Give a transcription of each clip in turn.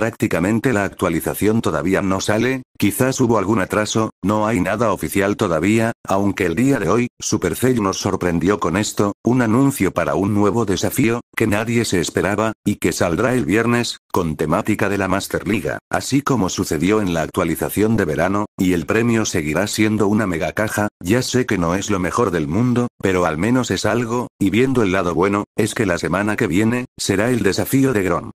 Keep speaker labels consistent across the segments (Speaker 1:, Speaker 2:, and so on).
Speaker 1: prácticamente la actualización todavía no sale, quizás hubo algún atraso, no hay nada oficial todavía, aunque el día de hoy, Supercell nos sorprendió con esto, un anuncio para un nuevo desafío, que nadie se esperaba, y que saldrá el viernes, con temática de la Master Liga, así como sucedió en la actualización de verano, y el premio seguirá siendo una mega caja, ya sé que no es lo mejor del mundo, pero al menos es algo, y viendo el lado bueno, es que la semana que viene, será el desafío de Grom.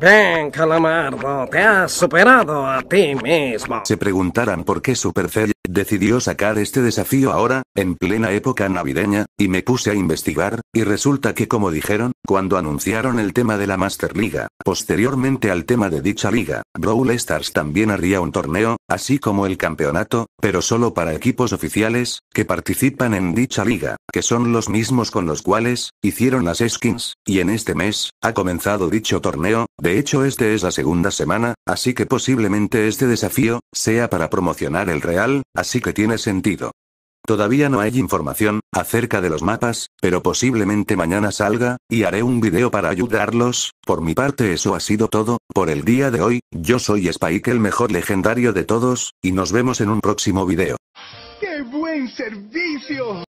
Speaker 2: Ven, calamardo, te has superado a ti mismo.
Speaker 1: Se preguntarán por qué Supercell decidió sacar este desafío ahora, en plena época navideña, y me puse a investigar, y resulta que como dijeron, cuando anunciaron el tema de la Master Liga, posteriormente al tema de dicha liga, Brawl Stars también haría un torneo, así como el campeonato, pero solo para equipos oficiales, que participan en dicha liga, que son los mismos con los cuales, hicieron las skins, y en este mes, ha comenzado dicho torneo, de hecho este es la segunda semana, así que posiblemente este desafío, sea para promocionar el real, así que tiene sentido. Todavía no hay información, acerca de los mapas, pero posiblemente mañana salga, y haré un video para ayudarlos, por mi parte eso ha sido todo, por el día de hoy, yo soy Spike el mejor legendario de todos, y nos vemos en un próximo video.
Speaker 2: ¡Qué buen servicio!